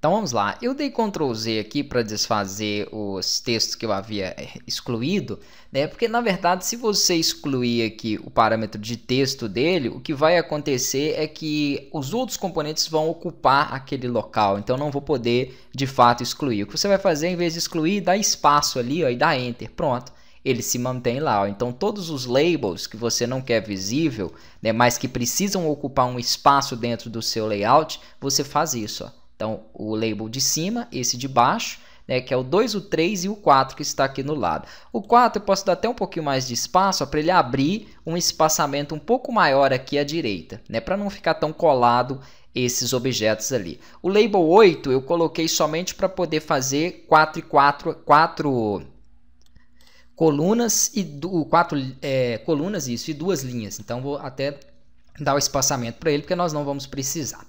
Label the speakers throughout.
Speaker 1: Então vamos lá, eu dei Ctrl Z aqui para desfazer os textos que eu havia eh, excluído, né? porque na verdade se você excluir aqui o parâmetro de texto dele, o que vai acontecer é que os outros componentes vão ocupar aquele local, então não vou poder de fato excluir. O que você vai fazer em vez de excluir, dá espaço ali ó, e dá Enter, pronto ele se mantém lá. Então, todos os labels que você não quer visível, né, mas que precisam ocupar um espaço dentro do seu layout, você faz isso. Ó. Então, o label de cima, esse de baixo, né, que é o 2, o 3 e o 4 que está aqui no lado. O 4 eu posso dar até um pouquinho mais de espaço para ele abrir um espaçamento um pouco maior aqui à direita, né, para não ficar tão colado esses objetos ali. O label 8 eu coloquei somente para poder fazer 4 e 4, 4 colunas e du, quatro é, colunas isso e duas linhas. Então vou até dar o espaçamento para ele porque nós não vamos precisar.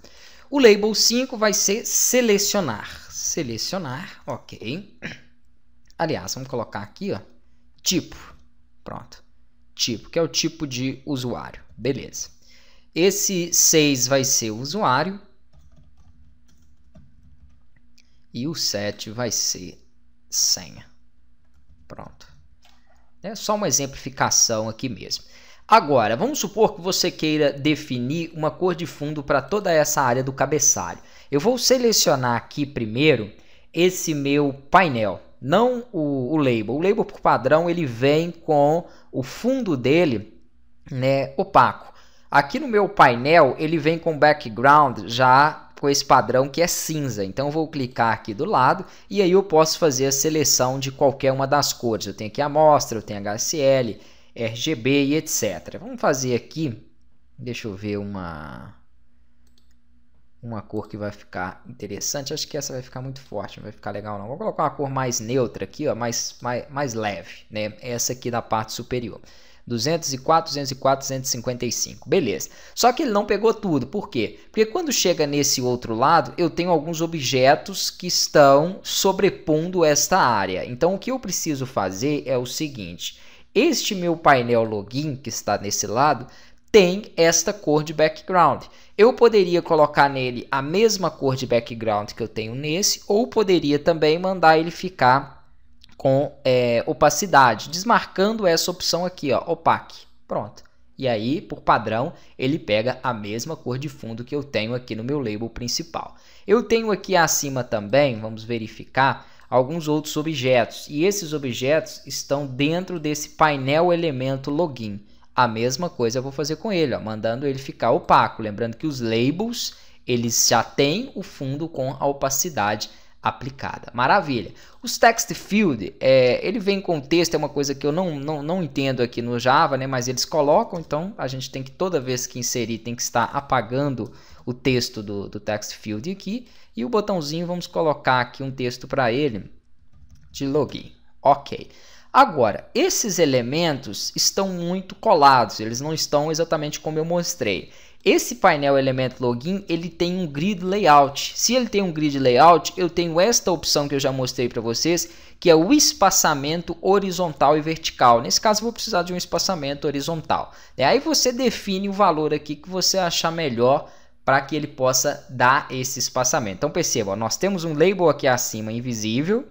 Speaker 1: O label 5 vai ser selecionar. Selecionar, ok. Aliás, vamos colocar aqui, ó, tipo. Pronto. Tipo, que é o tipo de usuário. Beleza. Esse 6 vai ser o usuário. E o 7 vai ser senha. Pronto. É só uma exemplificação aqui mesmo. Agora, vamos supor que você queira definir uma cor de fundo para toda essa área do cabeçalho. Eu vou selecionar aqui primeiro esse meu painel, não o, o label. O label, por padrão, ele vem com o fundo dele né, opaco. Aqui no meu painel, ele vem com background já com esse padrão que é cinza. Então vou clicar aqui do lado e aí eu posso fazer a seleção de qualquer uma das cores. Eu tenho aqui amostra, eu tenho HSL, RGB e etc. Vamos fazer aqui, deixa eu ver uma uma cor que vai ficar interessante. Acho que essa vai ficar muito forte, não vai ficar legal não. Vou colocar uma cor mais neutra aqui, ó, mais, mais, mais leve, né? Essa aqui da parte superior. 204, 204, 255. Beleza. Só que ele não pegou tudo. Por quê? Porque quando chega nesse outro lado, eu tenho alguns objetos que estão sobrepondo esta área. Então, o que eu preciso fazer é o seguinte este meu painel login que está nesse lado tem esta cor de background. Eu poderia colocar nele a mesma cor de background que eu tenho nesse, ou poderia também mandar ele ficar com é, opacidade, desmarcando essa opção aqui, ó, opaque. Pronto. E aí, por padrão, ele pega a mesma cor de fundo que eu tenho aqui no meu label principal. Eu tenho aqui acima também, vamos verificar, alguns outros objetos, e esses objetos estão dentro desse painel elemento login. A mesma coisa eu vou fazer com ele, ó, mandando ele ficar opaco. Lembrando que os labels eles já têm o fundo com a opacidade aplicada. Maravilha. Os text field, é, ele vem com texto, é uma coisa que eu não, não, não entendo aqui no Java, né? mas eles colocam, então a gente tem que toda vez que inserir tem que estar apagando o texto do, do text field aqui e o botãozinho vamos colocar aqui um texto para ele de login. Ok. Agora, esses elementos estão muito colados, eles não estão exatamente como eu mostrei. Esse painel elemento login, ele tem um grid layout. Se ele tem um grid layout, eu tenho esta opção que eu já mostrei para vocês, que é o espaçamento horizontal e vertical. Nesse caso, vou precisar de um espaçamento horizontal. Né? Aí você define o valor aqui que você achar melhor para que ele possa dar esse espaçamento. Então perceba, ó, nós temos um label aqui acima invisível,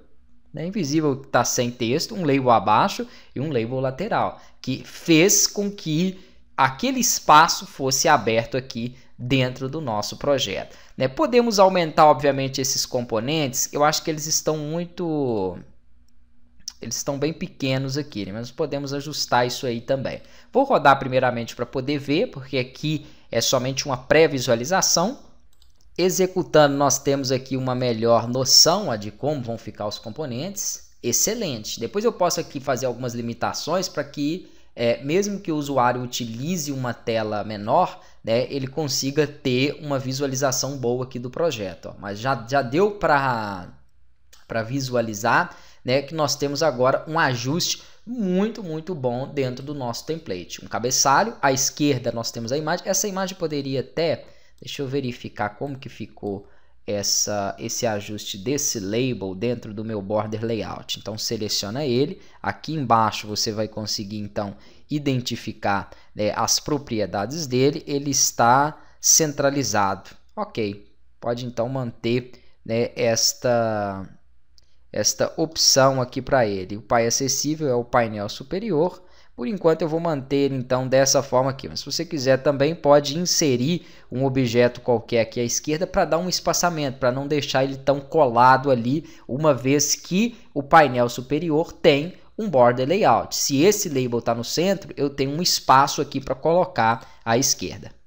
Speaker 1: né, invisível está sem texto, um label abaixo e um label lateral, que fez com que aquele espaço fosse aberto aqui dentro do nosso projeto. Né? Podemos aumentar, obviamente, esses componentes, eu acho que eles estão muito eles estão bem pequenos aqui, né? mas podemos ajustar isso aí também. Vou rodar primeiramente para poder ver, porque aqui é somente uma pré-visualização. Executando, nós temos aqui uma melhor noção de como vão ficar os componentes. Excelente. Depois eu posso aqui fazer algumas limitações para que, é, mesmo que o usuário utilize uma tela menor, né, ele consiga ter uma visualização boa aqui do projeto. Ó. Mas já, já deu para visualizar né, que nós temos agora um ajuste muito, muito bom dentro do nosso template. Um cabeçalho, à esquerda nós temos a imagem. Essa imagem poderia até, deixa eu verificar como que ficou essa, esse ajuste desse label dentro do meu border layout. Então seleciona ele, aqui embaixo você vai conseguir então identificar né, as propriedades dele, ele está centralizado. Ok, pode então manter né, esta, esta opção aqui para ele. O pai acessível é o painel superior. Por enquanto eu vou manter então dessa forma aqui, mas se você quiser também pode inserir um objeto qualquer aqui à esquerda para dar um espaçamento, para não deixar ele tão colado ali, uma vez que o painel superior tem um border layout. Se esse label está no centro, eu tenho um espaço aqui para colocar à esquerda.